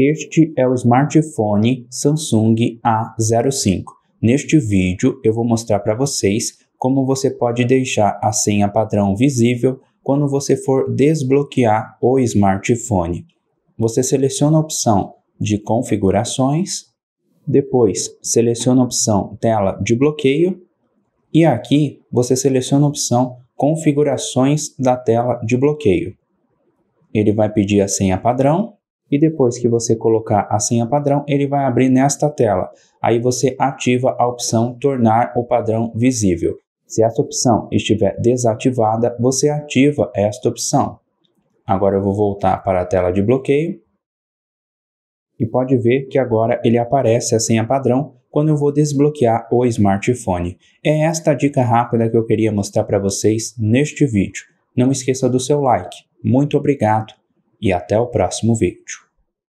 Este é o smartphone Samsung A05. Neste vídeo eu vou mostrar para vocês como você pode deixar a senha padrão visível quando você for desbloquear o smartphone. Você seleciona a opção de configurações, depois seleciona a opção tela de bloqueio e aqui você seleciona a opção configurações da tela de bloqueio. Ele vai pedir a senha padrão e depois que você colocar a senha padrão, ele vai abrir nesta tela. Aí você ativa a opção tornar o padrão visível. Se essa opção estiver desativada, você ativa esta opção. Agora eu vou voltar para a tela de bloqueio e pode ver que agora ele aparece a senha padrão quando eu vou desbloquear o smartphone. É esta dica rápida que eu queria mostrar para vocês neste vídeo. Não esqueça do seu like. Muito obrigado e até o próximo vídeo.